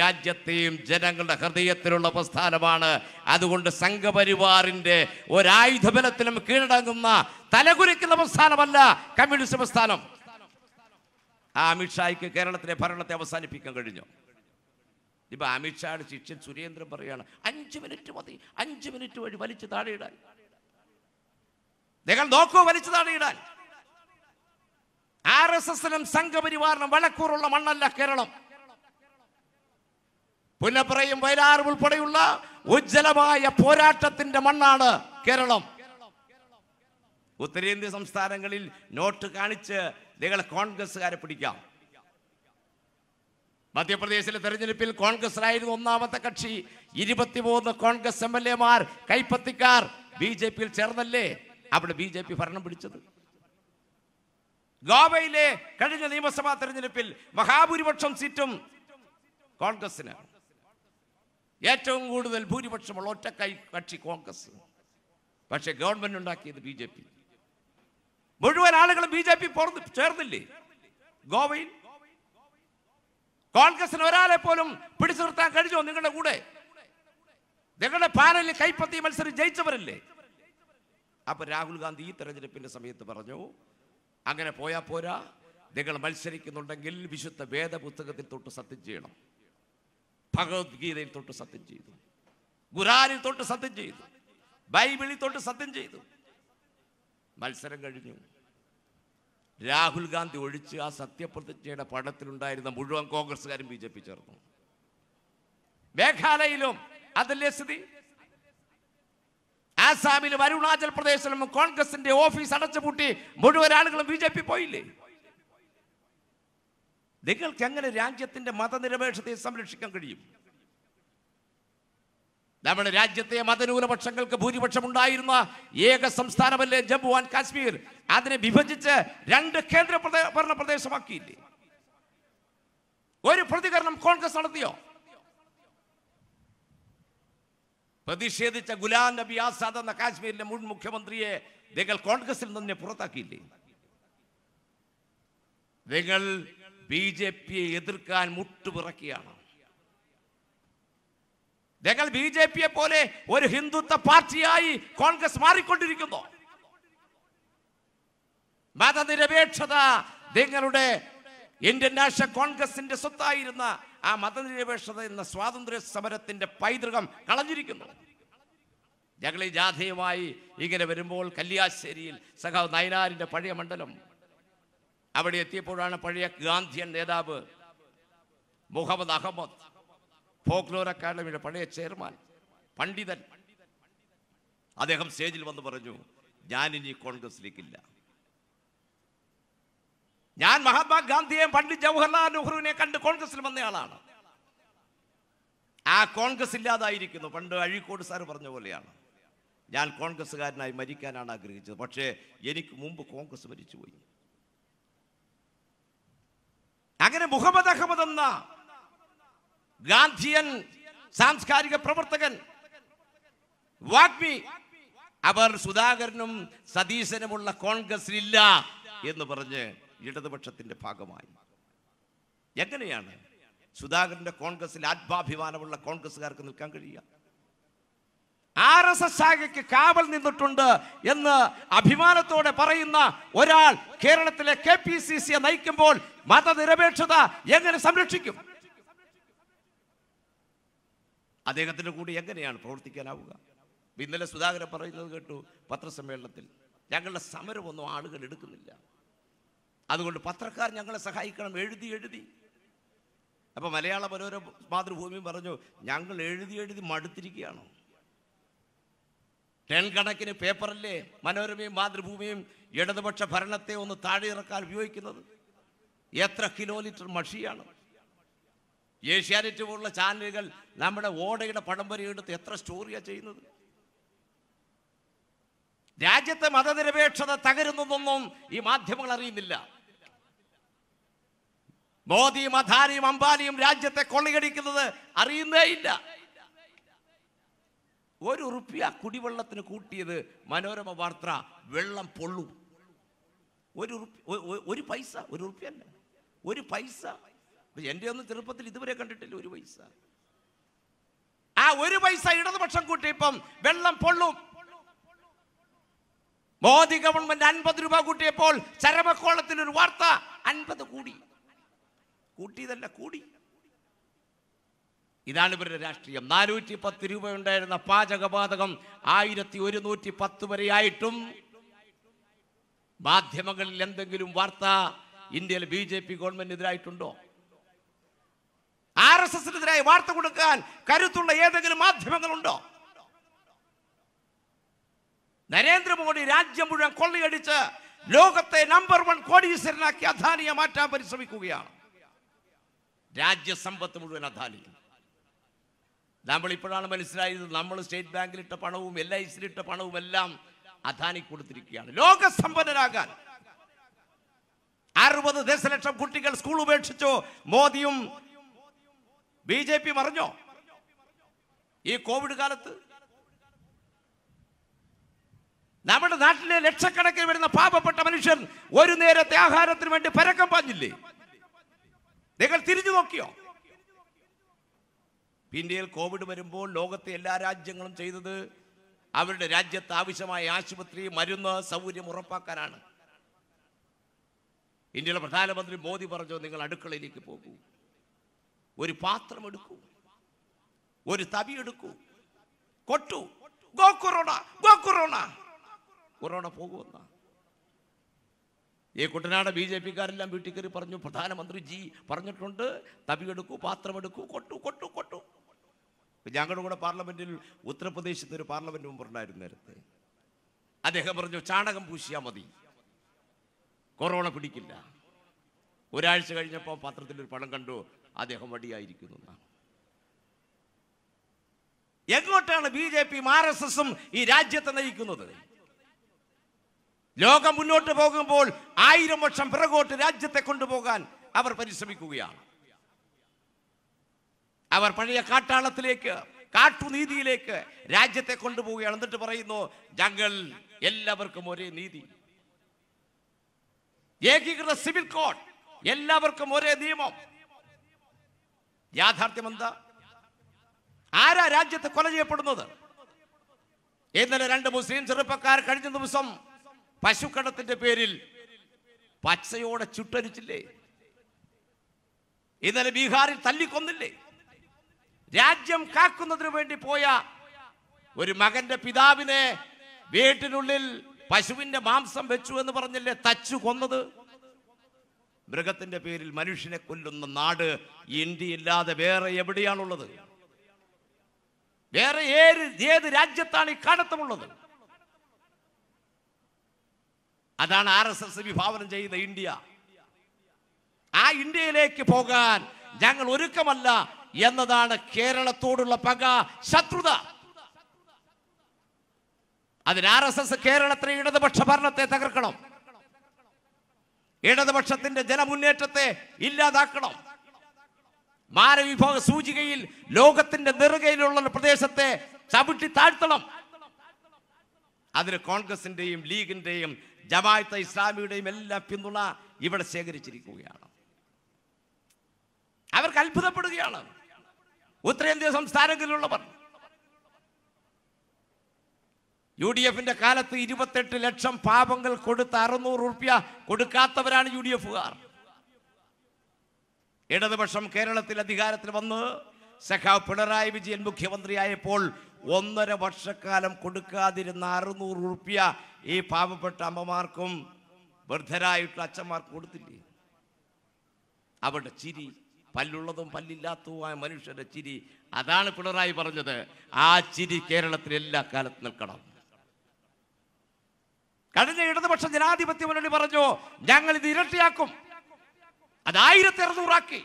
രാജ്യത്തെയും ജനങ്ങളുടെ ഹൃദയത്തിലുള്ള പ്രസ്ഥാനമാണ് അതുകൊണ്ട് സംഘപരിവാറിൻ്റെ ഒരായുധബലത്തിലും കീഴടങ്ങുന്ന തലകുരിക്കുന്ന പ്രസ്ഥാനമല്ല കമ്മ്യൂണിസ്റ്റ് പ്രസ്ഥാനം ആ അമിത്ഷായ്ക്ക് കേരളത്തിലെ ഭരണത്തെ അവസാനിപ്പിക്കാൻ കഴിഞ്ഞു ഇപ്പൊ അമിത്ഷായുടെ ശിഷ്യൻ സുരേന്ദ്രൻ പറയാണ് അഞ്ച് മിനിറ്റ് മതി അഞ്ച് മിനിറ്റ് വഴി വലിച്ചു താഴെയിടാൻ നിങ്ങൾ നോക്കൂ വലിച്ചു താഴെയിടാൻ ആർ എസ് എസിനും സംഘപരിവാറിനും വളക്കൂറുള്ള മണ്ണല്ല കേരളം പുല്ലപ്പുറയും വയലാർ ഉൾപ്പെടെയുള്ള ഉജ്ജ്വലമായ പോരാട്ടത്തിന്റെ മണ്ണാണ് കേരളം ഉത്തരേന്ത്യൻ സംസ്ഥാനങ്ങളിൽ നോട്ട് കാണിച്ച് നിങ്ങൾ കോൺഗ്രസ്സുകാരെ പിടിക്കാം മധ്യപ്രദേശിലെ തെരഞ്ഞെടുപ്പിൽ കോൺഗ്രസിലായിരുന്നു ഒന്നാമത്തെ കക്ഷി ഇരുപത്തിമൂന്ന് കോൺഗ്രസ് എം എൽ എമാർ കൈപ്പത്തിക്കാർ ബി ജെ പിയിൽ ചേർന്നല്ലേ അവിടെ ബി ജെ പി ഭരണം പിടിച്ചത് ഗോവയിലെ കഴിഞ്ഞ നിയമസഭാ തെരഞ്ഞെടുപ്പിൽ മഹാഭൂരിപക്ഷം സീറ്റും കോൺഗ്രസിനാണ് ഏറ്റവും കൂടുതൽ ഭൂരിപക്ഷമുള്ള ഒറ്റക്കൈ കക്ഷി കോൺഗ്രസ് പക്ഷെ ഗവൺമെന്റ് ഉണ്ടാക്കിയത് ബി ജെ പി മുഴുവൻ ആളുകളും ബി ജെ പി പുറത്ത് ചേർന്നില്ലേ ഗോവയിൽ കോൺഗ്രസിന് ഒരാളെ പോലും പിടിച്ചു നിർത്താൻ കഴിഞ്ഞോ നിങ്ങളുടെ കൂടെ നിങ്ങളുടെ പാനലിൽ കൈപ്പത്തി മത്സരം ജയിച്ചവരല്ലേ അപ്പൊ രാഹുൽ ഗാന്ധി ഈ തെരഞ്ഞെടുപ്പിന്റെ സമയത്ത് പറഞ്ഞു അങ്ങനെ പോയാ പോരാ നിങ്ങൾ മത്സരിക്കുന്നുണ്ടെങ്കിൽ വിശുദ്ധ വേദപുസ്തകത്തിൽ തൊട്ട് സത്യം ചെയ്യണം ഭഗവത്ഗീതയിൽ തൊട്ട് സത്യം ചെയ്തു ഖുരാനിൽ തൊട്ട് സത്യം ചെയ്തു ബൈബിളിൽ തൊട്ട് സത്യം ചെയ്തു മത്സരം കഴിഞ്ഞു രാഹുൽ ഗാന്ധി ഒഴിച്ച് ആ സത്യപ്രതിജ്ഞയുടെ പടത്തിലുണ്ടായിരുന്ന മുഴുവൻ കോൺഗ്രസ്സുകാരും ബി ജെ പി ചേർന്നു മേഘാലയയിലും അതല്ലേ സ്ഥിതി ആസാമിലും അരുണാചൽ പ്രദേശിലും കോൺഗ്രസിന്റെ ഓഫീസ് അടച്ചുപൂട്ടി മുഴുവൻ ആളുകളും ബി ജെ പി പോയില്ലേ നിങ്ങൾക്ക് എങ്ങനെ രാജ്യത്തിന്റെ മതനിരപേക്ഷതയെ സംരക്ഷിക്കാൻ കഴിയും നമ്മുടെ രാജ്യത്തെ മതന്യൂനപക്ഷങ്ങൾക്ക് ഉണ്ടായിരുന്ന ഏക സംസ്ഥാനമല്ലേ ജമ്മു ആൻഡ് കാശ്മീർ അതിനെ വിഭജിച്ച് രണ്ട് കേന്ദ്ര ഭരണ പ്രദേശമാക്കിയില്ലേ ഒരു പ്രതികരണം കോൺഗ്രസ് നടത്തിയോ പ്രതിഷേധിച്ച ഗുലാം നബി ആസാദ് എന്ന കാശ്മീരിലെ മുൻ മുഖ്യമന്ത്രിയെ നിങ്ങൾ കോൺഗ്രസിൽ നിന്ന് പുറത്താക്കിയില്ലേ നിങ്ങൾ ബി ജെ പിയെ എതിർക്കാൻ മുട്ടുപിറക്കുകയാണ് ഞങ്ങൾ ബി ജെ പിയെ പോലെ ഒരു ഹിന്ദുത്വ പാർട്ടിയായി കോൺഗ്രസ് മാറിക്കൊണ്ടിരിക്കുന്നു മതനിരപേക്ഷത നിങ്ങളുടെ ഇന്ത്യൻ നാഷണൽ കോൺഗ്രസിന്റെ സ്വത്തായിരുന്ന ആ മതനിരപേക്ഷത എന്ന സ്വാതന്ത്ര്യ സമരത്തിന്റെ പൈതൃകം കളഞ്ഞിരിക്കുന്നു ഞങ്ങൾ ഈ ജാഥയുമായി ഇങ്ങനെ വരുമ്പോൾ കല്യാശ്ശേരിയിൽ സഖാവ് നയനാരിന്റെ പഴയ മണ്ഡലം അവിടെ എത്തിയപ്പോഴാണ് പഴയ ഗാന്ധിയൻ നേതാവ് മുഹമ്മദ് അഹമ്മദ് ഫോക്ലോർ അക്കാദമിയുടെ പഴയ ചെയർമാൻ പണ്ഡിതൻ അദ്ദേഹം സ്റ്റേജിൽ വന്ന് പറഞ്ഞു ഞാനിനി കോൺഗ്രസിലേക്കില്ല ഞാൻ ഗാന്ധിയെ പണ്ഡിറ്റ് ജവഹർലാൽ നെഹ്റുവിനെ കണ്ട് കോൺഗ്രസിൽ വന്നയാളാണ് ആ കോൺഗ്രസ് ഇല്ലാതായിരിക്കുന്നു പണ്ട് അഴീക്കോട് സാർ പറഞ്ഞ പോലെയാണ് ഞാൻ കോൺഗ്രസ്സുകാരനായി മരിക്കാനാണ് ആഗ്രഹിച്ചത് പക്ഷേ എനിക്ക് മുമ്പ് കോൺഗ്രസ് മരിച്ചുപോയി അങ്ങനെ മുഹമ്മദ് അഹമ്മദ് എന്ന ഗാന്ധിയൻ സാംസ്കാരിക പ്രവർത്തകൻ വാഗ്മി അവർ സുധാകരനും സതീശനുമുള്ള ഇല്ല എന്ന് പറഞ്ഞ് ഇടതുപക്ഷത്തിന്റെ ഭാഗമായി എങ്ങനെയാണ് സുധാകരന്റെ കോൺഗ്രസിൽ ആത്മാഭിമാനമുള്ള കോൺഗ്രസ്സുകാർക്ക് നിൽക്കാൻ കഴിയുക ആർ എസ് എസ് ശാഖയ്ക്ക് കാവൽ നിന്നിട്ടുണ്ട് എന്ന് അഭിമാനത്തോടെ പറയുന്ന ഒരാൾ കേരളത്തിലെ കെ പി സി സിയെ നയിക്കുമ്പോൾ മതനിരപേക്ഷത എങ്ങനെ സംരക്ഷിക്കും അദ്ദേഹത്തിന്റെ കൂടി എങ്ങനെയാണ് പ്രവർത്തിക്കാനാവുക ഇന്നലെ സുധാകരൻ പറയുന്നത് കേട്ടു പത്രസമ്മേളനത്തിൽ ഞങ്ങളുടെ സമരമൊന്നും ആളുകൾ എടുക്കുന്നില്ല അതുകൊണ്ട് പത്രക്കാർ ഞങ്ങളെ സഹായിക്കണം എഴുതി എഴുതി അപ്പോൾ മലയാള മനോരമ മാതൃഭൂമി പറഞ്ഞു ഞങ്ങൾ എഴുതി എഴുതി മടുത്തിരിക്കുകയാണോ ടൺ കണക്കിന് പേപ്പറല്ലേ മനോരമയും മാതൃഭൂമിയും ഇടതുപക്ഷ ഭരണത്തെ ഒന്ന് താഴെ ഇറക്കാൻ ഉപയോഗിക്കുന്നത് എത്ര കിലോലിറ്റർ മഷിയാണ് ഏഷ്യാനെറ്റ് പോലുള്ള ചാനലുകൾ നമ്മുടെ ഓടയുടെ പടംവരി എടുത്ത് എത്ര സ്റ്റോറിയാണ് ചെയ്യുന്നത് രാജ്യത്തെ മതനിരപേക്ഷത തകരുന്നതൊന്നും ഈ മാധ്യമങ്ങൾ അറിയുന്നില്ല മോദിയും അധാനിയും അംബാനിയും രാജ്യത്തെ കൊള്ളിയടിക്കുന്നത് അറിയുന്നേ ഇല്ല ഒരു റുപ്യ കുടിവെള്ളത്തിന് കൂട്ടിയത് മനോരമ വാർത്ത വെള്ളം പൊള്ളു ഒരു ഒരു പൈസ ഒരു അല്ല ഒരു പൈസ എൻ്റെ ഒന്നും ചെറുപ്പത്തിൽ ഇതുവരെ കണ്ടിട്ടില്ല ഒരു പൈസ ആ ഒരു പൈസ ഇടതുപക്ഷം കൂട്ടി ഇപ്പം വെള്ളം പൊള്ളും മോദി ഗവൺമെന്റ് അൻപത് രൂപ കൂട്ടിയപ്പോൾ ചരമക്കോളത്തിൽ ഒരു വാർത്ത അൻപത് കൂടി കൂട്ടിയതല്ല കൂടി ഇതാണ് ഇവരുടെ രാഷ്ട്രീയം നാനൂറ്റി പത്ത് ഉണ്ടായിരുന്ന പാചകപാതകം ആയിരത്തി ഒരുന്നൂറ്റി പത്ത് വരെയായിട്ടും മാധ്യമങ്ങളിൽ എന്തെങ്കിലും വാർത്ത ഇന്ത്യയിൽ ബി ജെ പി എതിരായിട്ടുണ്ടോ ആർ എസ് എസിനെതിരായി വാർത്ത കൊടുക്കാൻ കരുത്തുള്ള ഏതെങ്കിലും മാധ്യമങ്ങളുണ്ടോ നരേന്ദ്രമോദി രാജ്യം മുഴുവൻ കൊള്ളയടിച്ച് ലോകത്തെ നമ്പർ വൺ കോടീശ്വരനാക്കി അധാനിയെ മാറ്റാൻ പരിശ്രമിക്കുകയാണ് രാജ്യസമ്പത്ത് മുഴുവൻ അധാനിക്കും നമ്മൾ ഇപ്പോഴാണ് മനസ്സിലായത് നമ്മൾ സ്റ്റേറ്റ് ബാങ്കിലിട്ട പണവും എൽ ഐ ഇട്ട പണവും എല്ലാം അധാനി കൊടുത്തിരിക്കുകയാണ് ലോക അറുപത് ദശലക്ഷം കുട്ടികൾ സ്കൂൾ ഉപേക്ഷിച്ചു മോദിയും ബി ജെ പി മറിഞ്ഞോ ഈ കോവിഡ് കാലത്ത് നമ്മുടെ നാട്ടിലെ ലക്ഷക്കണക്കിന് വരുന്ന പാപപ്പെട്ട മനുഷ്യൻ ഒരു നേരത്തെ ആഹാരത്തിന് വേണ്ടി പരക്കം പാഞ്ഞില്ലേ നിങ്ങൾ തിരിഞ്ഞു നോക്കിയോ ഇന്ത്യയിൽ കോവിഡ് വരുമ്പോൾ ലോകത്തെ എല്ലാ രാജ്യങ്ങളും ചെയ്തത് അവരുടെ രാജ്യത്ത് ആവശ്യമായ ആശുപത്രി മരുന്ന് സൗകര്യം ഉറപ്പാക്കാനാണ് ഇന്ത്യയിലെ പ്രധാനമന്ത്രി മോദി പറഞ്ഞു നിങ്ങൾ അടുക്കളയിലേക്ക് പോകൂ ഒരു പാത്രം എടുക്കൂ ഒരു തവി എടുക്കൂ കൊട്ടു go corona go corona corona പോകുമെന്ന ഈ കുട്ടനാട് ബി ജെ പിക്കാരെല്ലാം വീട്ടിൽ കയറി പറഞ്ഞു പ്രധാനമന്ത്രി ജി പറഞ്ഞിട്ടുണ്ട് തവി എടുക്കൂ പാത്രം എടുക്കൂ കൊട്ടു കൊട്ടു കൊട്ടു ഞങ്ങളുടെ കൂടെ പാർലമെൻറ്റിൽ ഉത്തർപ്രദേശത്ത് ഒരു പാർലമെൻറ്റ് ഉണ്ടായിരുന്നു നേരത്തെ അദ്ദേഹം പറഞ്ഞു ചാണകം പൂശിയാൽ മതി കൊറോണ പിടിക്കില്ല ഒരാഴ്ച കഴിഞ്ഞപ്പോൾ പത്രത്തിൽ ഒരു പണം കണ്ടു അദ്ദേഹം വടിയായിരിക്കുന്നു എങ്ങോട്ടാണ് ബി ജെ പിയും ആർ എസ് എസും ഈ രാജ്യത്തെ നയിക്കുന്നത് ലോകം മുന്നോട്ട് പോകുമ്പോൾ ആയിരം വർഷം പിറകോട്ട് രാജ്യത്തെ കൊണ്ടുപോകാൻ അവർ പരിശ്രമിക്കുകയാണ് അവർ പഴയ കാട്ടാളത്തിലേക്ക് കാട്ടുനീതിയിലേക്ക് രാജ്യത്തെ കൊണ്ടുപോവുകയാണ് എന്നിട്ട് പറയുന്നു ഞങ്ങൾ എല്ലാവർക്കും ഒരേ നീതി ഏകീകൃത സിവിൽ കോഡ് എല്ലാവർക്കും ഒരേ നിയമം യാഥാർത്ഥ്യം എന്താ ആരാ രാജ്യത്തെ കൊല ചെയ്യപ്പെടുന്നത് ഇന്നലെ രണ്ട് മുസ്ലിം ചെറുപ്പക്കാർ കഴിഞ്ഞ ദിവസം പശുക്കടത്തിന്റെ പേരിൽ പച്ചയോടെ ചുട്ടരിച്ചില്ലേ ഇന്നലെ ബീഹാറിൽ തല്ലിക്കൊന്നില്ലേ രാജ്യം കാക്കുന്നതിന് വേണ്ടി പോയ ഒരു മകന്റെ പിതാവിനെ വീട്ടിനുള്ളിൽ പശുവിന്റെ മാംസം വെച്ചു എന്ന് പറഞ്ഞല്ലേ തച്ചു കൊന്നത് മൃഗത്തിന്റെ പേരിൽ മനുഷ്യനെ കൊല്ലുന്ന നാട് ഇന്ത്യയില്ലാതെ വേറെ എവിടെയാണുള്ളത് വേറെ ഏത് ഏത് രാജ്യത്താണ് ഈ കാണത്തമുള്ളത് അതാണ് ആർ എസ് എസ് വിഭാവനം ചെയ്യുന്ന ഇന്ത്യ ആ ഇന്ത്യയിലേക്ക് പോകാൻ ഞങ്ങൾ ഒരുക്കമല്ല എന്നതാണ് കേരളത്തോടുള്ള പക ശത്രുത അതിന് ആർ എസ് എസ് കേരളത്തിലെ ഇടതുപക്ഷ ഭരണത്തെ തകർക്കണം ഇടതുപക്ഷത്തിന്റെ ജനമുന്നേറ്റത്തെ ഇല്ലാതാക്കണം മാനവിഭവ സൂചികയിൽ ലോകത്തിന്റെ നെറുകയിലുള്ള പ്രദേശത്തെ ചവിട്ടി താഴ്ത്തണം അതിന് കോൺഗ്രസിന്റെയും ലീഗിന്റെയും ജമാഅത്ത് ഇസ്ലാമിയുടെയും എല്ലാം പിന്തുണ ഇവിടെ ശേഖരിച്ചിരിക്കുകയാണ് അവർക്ക് അത്ഭുതപ്പെടുകയാണ് ഉത്തരേന്ത്യ സംസ്ഥാനങ്ങളിലുള്ളവർ യു ഡി എഫിന്റെ കാലത്ത് ഇരുപത്തെട്ട് ലക്ഷം പാപങ്ങൾ കൊടുത്ത അറുന്നൂറ് റുപ്യ കൊടുക്കാത്തവരാണ് യു ഡി എഫുകാർ ഇടതുപക്ഷം കേരളത്തിൽ അധികാരത്തിൽ വന്ന് സഖാവ് പിണറായി വിജയൻ മുഖ്യമന്ത്രിയായപ്പോൾ ഒന്നര വർഷക്കാലം കൊടുക്കാതിരുന്ന അറുന്നൂറ് റുപ്യ ഈ പാപപ്പെട്ട അമ്മമാർക്കും വൃദ്ധരായിട്ടുള്ള അച്ഛന്മാർക്കും കൊടുത്തില്ലേ അവരുടെ ചിരി പല്ലുള്ളതും പല്ലില്ലാത്തതുമായ മനുഷ്യരെ ചിരി അതാണ് പിണറായി പറഞ്ഞത് ആ ചിരി കേരളത്തിൽ എല്ലാ കാലത്തും നിൽക്കണം കഴിഞ്ഞ ഇടതുപക്ഷ ജനാധിപത്യ മുന്നണി പറഞ്ഞു ഞങ്ങൾ ഇത് ഇരട്ടിയാക്കും അത് ആയിരത്തി അറുന്നൂറാക്കി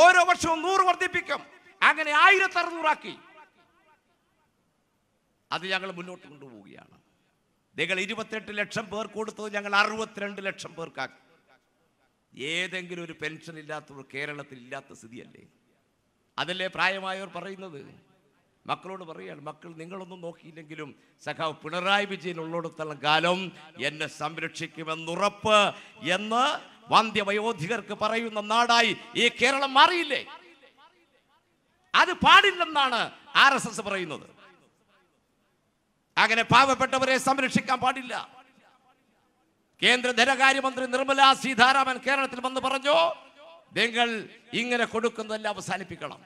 ഓരോ വർഷവും നൂറ് വർദ്ധിപ്പിക്കും അങ്ങനെ ആയിരത്തി അറുന്നൂറാക്കി അത് ഞങ്ങൾ മുന്നോട്ട് കൊണ്ടുപോവുകയാണ് നിങ്ങൾ ഇരുപത്തെട്ട് ലക്ഷം പേർ കൊടുത്തത് ഞങ്ങൾ അറുപത്തിരണ്ട് ലക്ഷം പേർക്കാക്കി ഏതെങ്കിലും ഒരു പെൻഷൻ ഇല്ലാത്തവർ കേരളത്തിൽ ഇല്ലാത്ത സ്ഥിതിയല്ലേ അതല്ലേ പ്രായമായവർ പറയുന്നത് മക്കളോട് പറയാൻ മക്കൾ നിങ്ങളൊന്നും നോക്കിയില്ലെങ്കിലും സഖാവ് പിണറായി വിജയൻ ഉള്ളിടത്തോളം കാലം എന്നെ സംരക്ഷിക്കുമെന്നുറപ്പ് എന്ന് വന്ധ്യവയോധികർക്ക് പറയുന്ന നാടായി ഈ കേരളം മാറിയില്ലേ അത് പാടില്ലെന്നാണ് ആർ എസ് എസ് പറയുന്നത് അങ്ങനെ പാവപ്പെട്ടവരെ സംരക്ഷിക്കാൻ പാടില്ല കേന്ദ്ര ധനകാര്യമന്ത്രി നിർമ്മല സീതാരാമൻ കേരളത്തിൽ വന്ന് പറഞ്ഞു നിങ്ങൾ ഇങ്ങനെ കൊടുക്കുന്നതെല്ലാം അവസാനിപ്പിക്കണം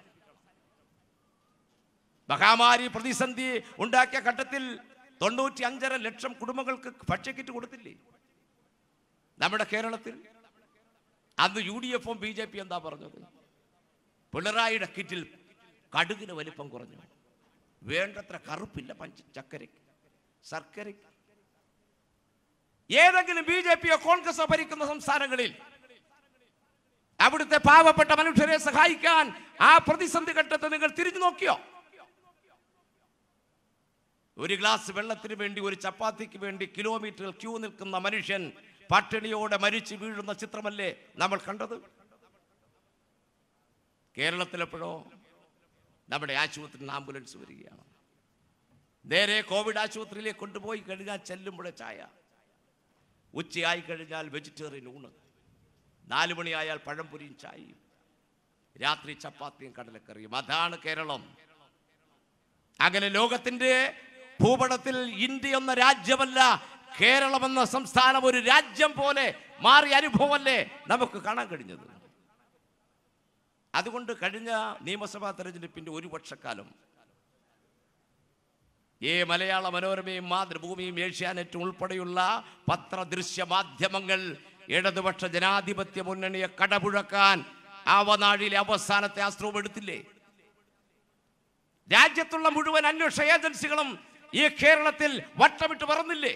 മഹാമാരി പ്രതിസന്ധി ഉണ്ടാക്കിയ ഘട്ടത്തിൽ തൊണ്ണൂറ്റി അഞ്ചര ലക്ഷം കുടുംബങ്ങൾക്ക് ഭക്ഷ്യക്കിറ്റ് കൊടുത്തില്ലേ നമ്മുടെ കേരളത്തിൽ അന്ന് യു ഡി എഫും ബി ജെ പി എന്താ പറഞ്ഞത് പിണറായിയുടെ കിറ്റിൽ കടുകിന് വലിപ്പം കുറഞ്ഞു വേണ്ടത്ര കറുപ്പില്ല പഞ്ച ചക്കരയ്ക്ക് ശർക്കരയ്ക്ക് ഏതെങ്കിലും ബി ജെ പിയോ കോൺഗ്രസോ ഭരിക്കുന്ന സംസ്ഥാനങ്ങളിൽ അവിടുത്തെ പാവപ്പെട്ട മനുഷ്യരെ സഹായിക്കാൻ ആ പ്രതിസന്ധി ഘട്ടത്തെ നിങ്ങൾ തിരിഞ്ഞു നോക്കിയോ ഒരു ഗ്ലാസ് വെള്ളത്തിന് വേണ്ടി ഒരു ചപ്പാത്തിക്ക് വേണ്ടി കിലോമീറ്ററിൽ ക്യൂ നിൽക്കുന്ന മനുഷ്യൻ പട്ടിണിയോടെ മരിച്ചു വീഴുന്ന ചിത്രമല്ലേ നമ്മൾ കണ്ടത് കേരളത്തിലെപ്പോഴോ നമ്മുടെ ആശുപത്രിയിൽ ആംബുലൻസ് വരികയാണ് നേരെ കോവിഡ് ആശുപത്രിയിലേക്ക് കൊണ്ടുപോയി കഴിഞ്ഞാൽ ചെല്ലുമ്പോഴേ ചായ ഉച്ചയായി കഴിഞ്ഞാൽ വെജിറ്റേറിയൻ ഊണ് നാല് മണിയായാൽ പഴംപൊരിയും ചായയും രാത്രി ചപ്പാത്തിയും കടലക്കറിയും അതാണ് കേരളം അങ്ങനെ ലോകത്തിൻ്റെ ഭൂപടത്തിൽ ഇന്ത്യ എന്ന രാജ്യമല്ല കേരളം എന്ന സംസ്ഥാനം ഒരു രാജ്യം പോലെ മാറിയ അനുഭവമല്ലേ നമുക്ക് കാണാൻ കഴിഞ്ഞത് അതുകൊണ്ട് കഴിഞ്ഞ നിയമസഭാ തെരഞ്ഞെടുപ്പിൻ്റെ ഒരു വർഷക്കാലം ഈ മലയാള മനോരമയും മാതൃഭൂമിയും ഏഷ്യാനെറ്റും ഉൾപ്പെടെയുള്ള പത്രദൃശ്യ മാധ്യമങ്ങൾ ഇടതുപക്ഷ ജനാധിപത്യ മുന്നണിയെ കടപുഴക്കാൻ അവനാഴിലെ അവസാനത്തെ അസ്ത്രവും എടുത്തില്ലേ രാജ്യത്തുള്ള മുഴുവൻ അന്വേഷണ ഏജൻസികളും ഈ കേരളത്തിൽ വട്ടമിട്ട് പറന്നില്ലേ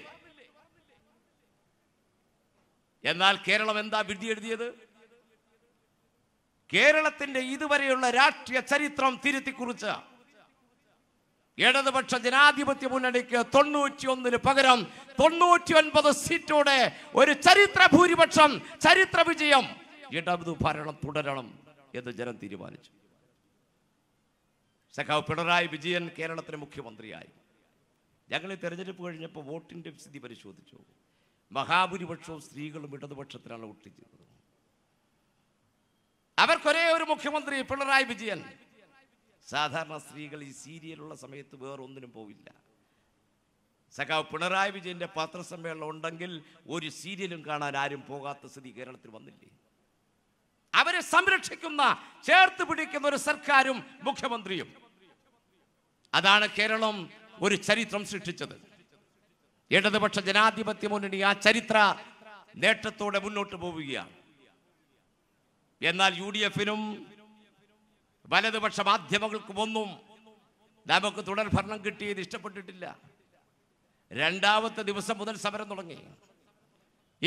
എന്നാൽ കേരളം എന്താ വിധി എഴുതിയത് കേരളത്തിന്റെ ഇതുവരെയുള്ള രാഷ്ട്രീയ ചരിത്രം തിരുത്തിക്കുറിച്ചാണ് ഇടതുപക്ഷ ജനാധിപത്യ മുന്നണിക്ക് തൊണ്ണൂറ്റി ഒന്നിന് പകരം തൊണ്ണൂറ്റി ഒൻപത് സീറ്റോടെ ഒരു ചരിത്ര ഭൂരിപക്ഷം ചരിത്ര വിജയം ഇടത് ഭരണം തുടരണം എന്ന് ജനം തീരുമാനിച്ചു സഖാവ് പിണറായി വിജയൻ കേരളത്തിലെ മുഖ്യമന്ത്രിയായി ഞങ്ങൾ ഈ തെരഞ്ഞെടുപ്പ് കഴിഞ്ഞപ്പോൾ വോട്ടിൻ്റെ സ്ഥിതി പരിശോധിച്ചു മഹാഭൂരിപക്ഷവും സ്ത്രീകളും ഇടതുപക്ഷത്തിനാണ് വോട്ട് ചെയ്തത് അവർക്കൊരേ ഒരു മുഖ്യമന്ത്രി പിണറായി വിജയൻ സാധാരണ സ്ത്രീകൾ ഈ സീരിയലുള്ള സമയത്ത് വേറൊന്നിനും പോവില്ല സഖാവ് പിണറായി വിജയൻ്റെ പത്രസമ്മേളനം ഉണ്ടെങ്കിൽ ഒരു സീരിയലും കാണാൻ ആരും പോകാത്ത സ്ഥിതി കേരളത്തിൽ വന്നില്ലേ അവരെ സംരക്ഷിക്കുന്ന ചേർത്ത് പിടിക്കുന്ന ഒരു സർക്കാരും മുഖ്യമന്ത്രിയും അതാണ് കേരളം ഒരു ചരിത്രം സൃഷ്ടിച്ചത് ഇടതുപക്ഷ ജനാധിപത്യ മുന്നണി ആ ചരിത്ര നേട്ടത്തോടെ മുന്നോട്ട് പോവുകയാണ് എന്നാൽ യു ഡി എഫിനും വലതുപക്ഷ മാധ്യമങ്ങൾക്കും ഒന്നും നമുക്ക് തുടർ ഭരണം കിട്ടിയത് ഇഷ്ടപ്പെട്ടിട്ടില്ല രണ്ടാമത്തെ ദിവസം മുതൽ സമരം തുടങ്ങി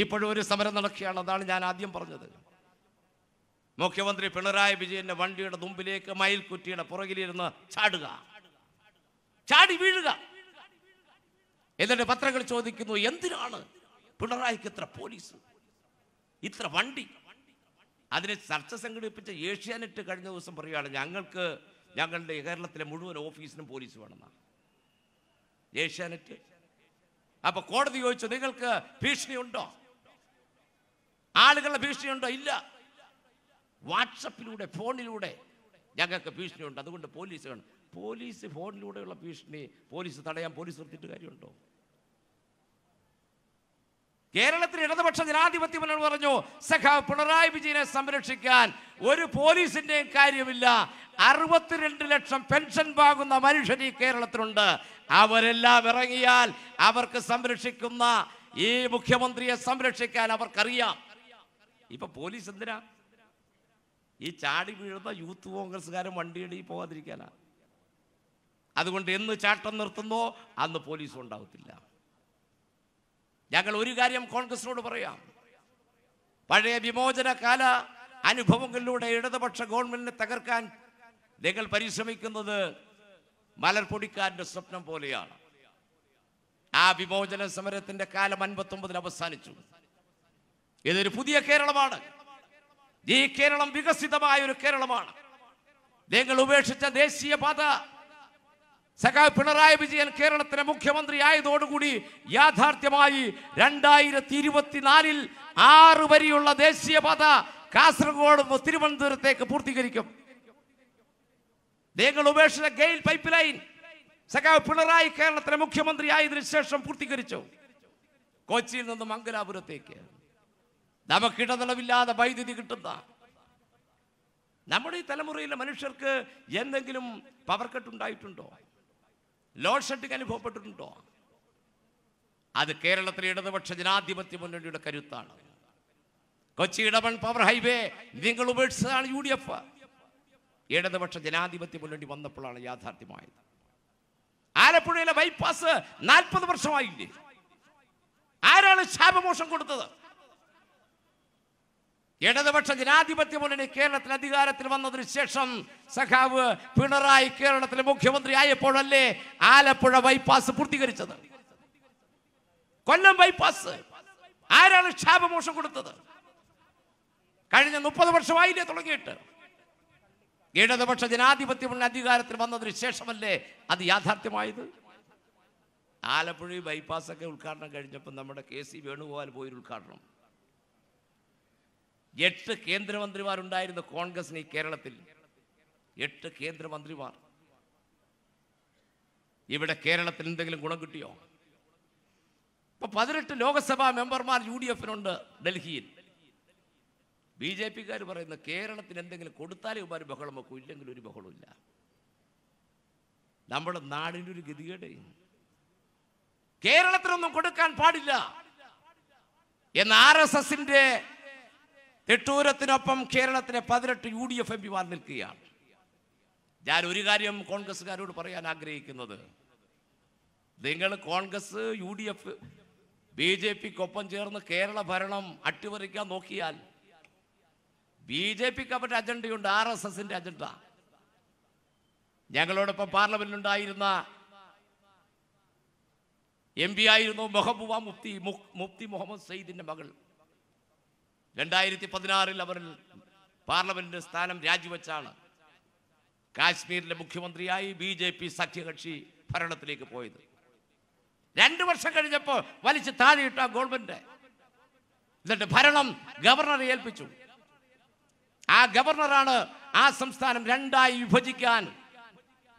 ഇപ്പോഴും ഒരു സമരം നടക്കുകയാണ് അതാണ് ഞാൻ ആദ്യം പറഞ്ഞത് മുഖ്യമന്ത്രി പിണറായി വിജയന്റെ വണ്ടിയുടെ മുമ്പിലേക്ക് മയിൽക്കുറ്റിയുടെ പുറകിലിരുന്ന് ചാടുക ചാടി വീഴുക എന്നിട്ട് പത്രങ്ങൾ ചോദിക്കുന്നു എന്തിനാണ് പിണറായിക്ക് ഇത്ര പോലീസ് ഇത്ര വണ്ടി അതിനെ ചർച്ച സംഘടിപ്പിച്ച ഏഷ്യാനെറ്റ് കഴിഞ്ഞ ദിവസം പറയുകയാണ് ഞങ്ങൾക്ക് ഞങ്ങളുടെ കേരളത്തിലെ മുഴുവൻ ഓഫീസിനും പോലീസ് വേണമെന്നാണ് ഏഷ്യാനെറ്റ് അപ്പൊ കോടതി ചോദിച്ചു നിങ്ങൾക്ക് ഭീഷണിയുണ്ടോ ആളുകളുടെ ഭീഷണിയുണ്ടോ ഇല്ല വാട്സപ്പിലൂടെ ഫോണിലൂടെ ഞങ്ങൾക്ക് ഭീഷണിയുണ്ട് അതുകൊണ്ട് പോലീസ് വേണം പോലീസ് ഫോണിലൂടെയുള്ള ഭീഷണി പോലീസ് തടയാൻ പോലീസ് നിർത്തിയിട്ട് കാര്യമുണ്ടോ കേരളത്തിൽ ഇടതുപക്ഷ ജനാധിപത്യം എന്ന് പറഞ്ഞു സഖാവ് പിണറായി വിജയനെ സംരക്ഷിക്കാൻ ഒരു പോലീസിന്റെയും കാര്യമില്ല അറുപത്തിരണ്ട് ലക്ഷം പെൻഷൻ വാങ്ങുന്ന മനുഷ്യർ ഈ കേരളത്തിലുണ്ട് അവരെല്ലാം ഇറങ്ങിയാൽ അവർക്ക് സംരക്ഷിക്കുന്ന ഈ മുഖ്യമന്ത്രിയെ സംരക്ഷിക്കാൻ അവർക്കറിയാം ഇപ്പൊ പോലീസ് എന്തിനാ ഈ ചാടി വീഴുന്ന യൂത്ത് കോൺഗ്രസ്സുകാരൻ വണ്ടിയിടി പോകാതിരിക്കാനാ അതുകൊണ്ട് എന്ന് ചാട്ടം നിർത്തുന്നോ അന്ന് പോലീസ് ഉണ്ടാവത്തില്ല ഞങ്ങൾ ഒരു കാര്യം കോൺഗ്രസിനോട് പറയാം പഴയ വിമോചന കാല അനുഭവങ്ങളിലൂടെ ഇടതുപക്ഷ ഗവൺമെന്റിനെ തകർക്കാൻ നിങ്ങൾ പരിശ്രമിക്കുന്നത് മലർപ്പൊടിക്കാരന്റെ സ്വപ്നം പോലെയാണ് ആ വിമോചന സമരത്തിന്റെ കാലം അൻപത്തൊമ്പതിൽ അവസാനിച്ചു ഇതൊരു പുതിയ കേരളമാണ് ഈ കേരളം വികസിതമായ ഒരു കേരളമാണ് നിങ്ങൾ ഉപേക്ഷിച്ച ദേശീയപാത സഖാവ് പിണറായി വിജയൻ കേരളത്തിലെ മുഖ്യമന്ത്രി ആയതോടുകൂടി യാഥാർത്ഥ്യമായി രണ്ടായിരത്തി ഇരുപത്തിനാലിൽ ആറ് വരിയുള്ള ദേശീയപാത കാസർഗോഡ് തിരുവനന്തപുരത്തേക്ക് പൂർത്തീകരിക്കും നിങ്ങൾ ഉപേക്ഷിച്ച ഗെയിൽ പൈപ്പ് ലൈൻ സഖാവ് പിണറായി കേരളത്തിലെ മുഖ്യമന്ത്രി ആയതിനു ശേഷം പൂർത്തീകരിച്ചു കൊച്ചിയിൽ നിന്ന് മംഗലാപുരത്തേക്ക് നമുക്കിടതളവില്ലാതെ വൈദ്യുതി കിട്ടുന്ന നമ്മുടെ ഈ തലമുറയിലെ മനുഷ്യർക്ക് എന്തെങ്കിലും പവർ കട്ട് ഉണ്ടായിട്ടുണ്ടോ ലോഡ് ഷെഡിങ് അനുഭവപ്പെട്ടിട്ടുണ്ടോ അത് കേരളത്തിലെ ഇടതുപക്ഷ ജനാധിപത്യ മുന്നണിയുടെ കരുത്താണ് കൊച്ചി ഇടമൺ പവർ ഹൈവേ നിങ്ങൾ ഉപേക്ഷിച്ചതാണ് യു ഡി എഫ് ഇടതുപക്ഷ ജനാധിപത്യ മുന്നണി വന്നപ്പോഴാണ് യാഥാർത്ഥ്യമായത് ആലപ്പുഴയിലെ ബൈപ്പാസ് നാൽപ്പത് വർഷമായില്ലേ ആരാണ് ശാപമോഷം കൊടുത്തത് ഇടതുപക്ഷ ജനാധിപത്യ മുന്നണി കേരളത്തിൽ അധികാരത്തിൽ വന്നതിന് ശേഷം സഖാവ് പിണറായി കേരളത്തിലെ മുഖ്യമന്ത്രി ആയപ്പോഴല്ലേ ആലപ്പുഴ ബൈപ്പാസ് പൂർത്തീകരിച്ചത് കൊല്ലം ബൈപ്പാസ് ആരാണ് ക്ഷാപമോഷം കൊടുത്തത് കഴിഞ്ഞ മുപ്പത് വർഷമായില്ലേ തുടങ്ങിയിട്ട് ഇടതുപക്ഷ ജനാധിപത്യ മുന്നണി അധികാരത്തിൽ വന്നതിന് ശേഷമല്ലേ അത് യാഥാർത്ഥ്യമായത് ആലപ്പുഴ ഒക്കെ ഉദ്ഘാടനം കഴിഞ്ഞപ്പോൾ നമ്മുടെ കെ സി വേണുഗോപാൽ പോയി ഉദ്ഘാടനം എട്ട് കേന്ദ്രമന്ത്രിമാരുണ്ടായിരുന്നു കോൺഗ്രസിന് ഈ കേരളത്തിൽ എട്ട് കേന്ദ്രമന്ത്രിമാർ ഇവിടെ കേരളത്തിൽ എന്തെങ്കിലും ഗുണം കിട്ടിയോ ഇപ്പൊ പതിനെട്ട് ലോക്സഭാ മെമ്പർമാർ യു ഡി എഫിനുണ്ട് ഡൽഹിയിൽ ബി ജെ പിക്കാർ പറയുന്ന കേരളത്തിന് എന്തെങ്കിലും കൊടുത്താലേ ഇവർ ബഹളം വെക്കും ഇല്ലെങ്കിൽ ഒരു ഇല്ല നമ്മുടെ നാടിൻ്റെ ഒരു ഗതികേട് കേരളത്തിനൊന്നും കൊടുക്കാൻ പാടില്ല എന്ന് ആർ എസ് എസിന്റെ തെട്ടൂരത്തിനൊപ്പം കേരളത്തിലെ പതിനെട്ട് യു ഡി എഫ് എം പിമാർ നിൽക്കുകയാണ് ഞാൻ ഒരു കാര്യം കോൺഗ്രസ്സുകാരോട് പറയാൻ ആഗ്രഹിക്കുന്നത് നിങ്ങൾ Congress U D F B J പിക്കൊപ്പം ചേർന്ന് കേരള ഭരണം അട്ടിമറിക്കാൻ നോക്കിയാൽ ബി ജെ പിക്ക് അവരുടെ അജണ്ടയുണ്ട് ആർ എസ് എസിന്റെ അജണ്ട ഞങ്ങളോടൊപ്പം പാർലമെന്റിലുണ്ടായിരുന്ന എം പി ആയിരുന്നു മെഹബൂബ മുഫ്തി മുഫ്തി മുഹമ്മദ് സയ്യിദിന്റെ മകൾ രണ്ടായിരത്തി പതിനാറിൽ അവർ പാർലമെന്റ് സ്ഥാനം രാജിവെച്ചാണ് കാശ്മീരിലെ മുഖ്യമന്ത്രിയായി ബി ജെ പി സഖ്യകക്ഷി ഭരണത്തിലേക്ക് പോയത് രണ്ടു വർഷം കഴിഞ്ഞപ്പോൾ വലിച്ചു താഴെയിട്ട ഗവൺമെന്റ് എന്നിട്ട് ഭരണം ഗവർണറെ ഏൽപ്പിച്ചു ആ ഗവർണറാണ് ആ സംസ്ഥാനം രണ്ടായി വിഭജിക്കാൻ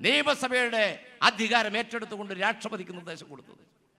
നിയമസഭയുടെ അധികാരം ഏറ്റെടുത്തുകൊണ്ട് രാഷ്ട്രപതിക്ക് നിർദ്ദേശം കൊടുത്തത്